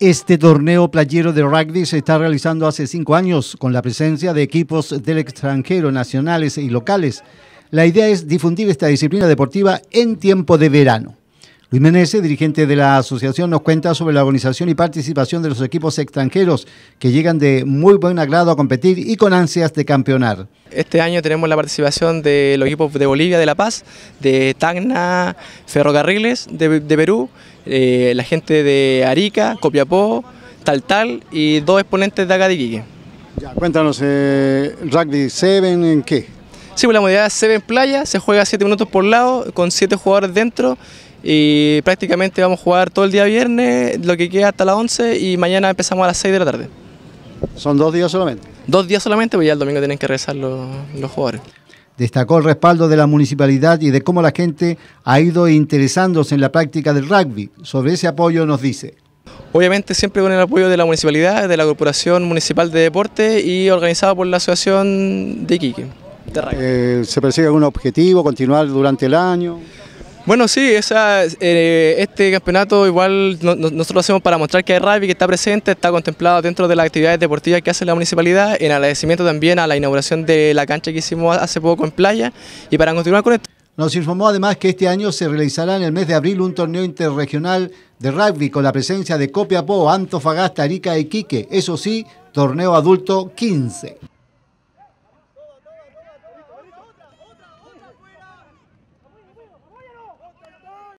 Este torneo playero de rugby se está realizando hace cinco años con la presencia de equipos del extranjero, nacionales y locales. La idea es difundir esta disciplina deportiva en tiempo de verano. Luis Meneses, dirigente de la asociación, nos cuenta sobre la organización y participación de los equipos extranjeros que llegan de muy buen agrado a competir y con ansias de campeonar. Este año tenemos la participación de los equipos de Bolivia, de La Paz, de Tacna, Ferrocarriles, de Perú eh, la gente de Arica, Copiapó, Taltal y dos exponentes de acá cuéntanos, eh, rugby 7 en qué? Sí, pues la modalidad 7 en playa, se juega 7 minutos por lado, con 7 jugadores dentro y prácticamente vamos a jugar todo el día viernes, lo que queda hasta las 11 y mañana empezamos a las 6 de la tarde. ¿Son dos días solamente? Dos días solamente, pues ya el domingo tienen que regresar los jugadores. Destacó el respaldo de la municipalidad y de cómo la gente ha ido interesándose en la práctica del rugby. Sobre ese apoyo nos dice. Obviamente siempre con el apoyo de la municipalidad, de la Corporación Municipal de deportes y organizado por la Asociación de Iquique. De eh, ¿Se persigue algún objetivo? ¿Continuar durante el año? Bueno, sí, esa, eh, este campeonato igual nosotros lo hacemos para mostrar que hay rugby que está presente, está contemplado dentro de las actividades deportivas que hace la municipalidad, en agradecimiento también a la inauguración de la cancha que hicimos hace poco en Playa y para continuar con esto. Nos informó además que este año se realizará en el mes de abril un torneo interregional de rugby con la presencia de Copiapó, Antofagasta, Arica y Quique, eso sí, torneo adulto 15.